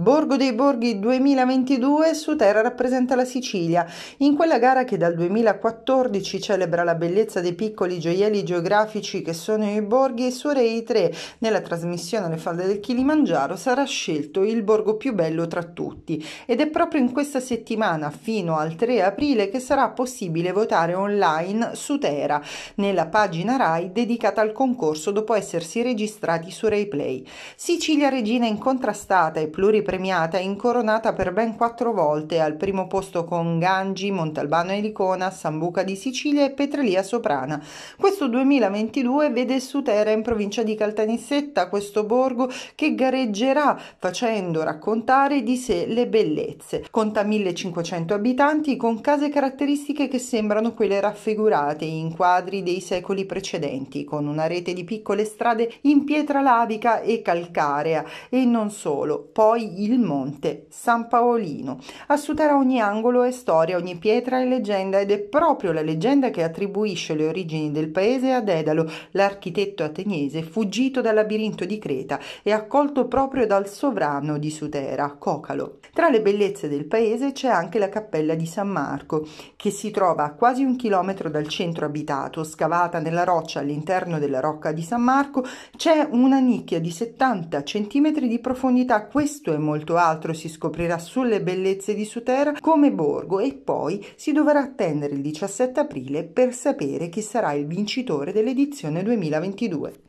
Borgo dei Borghi 2022 su terra rappresenta la Sicilia. In quella gara che dal 2014 celebra la bellezza dei piccoli gioielli geografici che sono i borghi, su Rei 3 nella trasmissione Le falde del Kilimangiaro sarà scelto il borgo più bello tra tutti ed è proprio in questa settimana fino al 3 aprile che sarà possibile votare online su Terra nella pagina RAI dedicata al concorso dopo essersi registrati su Rai Play. Sicilia regina incontrastata e pluripotente premiata e incoronata per ben quattro volte, al primo posto con Gangi, Montalbano e Licona, Sambuca di Sicilia e Petrelia Soprana. Questo 2022 vede il Sutera in provincia di Caltanissetta, questo borgo che gareggerà facendo raccontare di sé le bellezze. Conta 1500 abitanti con case caratteristiche che sembrano quelle raffigurate in quadri dei secoli precedenti, con una rete di piccole strade in pietra lavica e calcarea e non solo. Poi il Monte San Paolino. A sudare ogni angolo è storia, ogni pietra è leggenda ed è proprio la leggenda che attribuisce le origini del paese ad Edalo, l'architetto ateniese fuggito dal labirinto di Creta e accolto proprio dal sovrano di Sutera, Cocalo. Tra le bellezze del paese c'è anche la cappella di San Marco, che si trova a quasi un chilometro dal centro abitato, scavata nella roccia all'interno della rocca di San Marco, c'è una nicchia di 70 cm di profondità, questo è e molto altro si scoprirà sulle bellezze di Sutera come borgo e poi si dovrà attendere il 17 aprile per sapere chi sarà il vincitore dell'edizione 2022.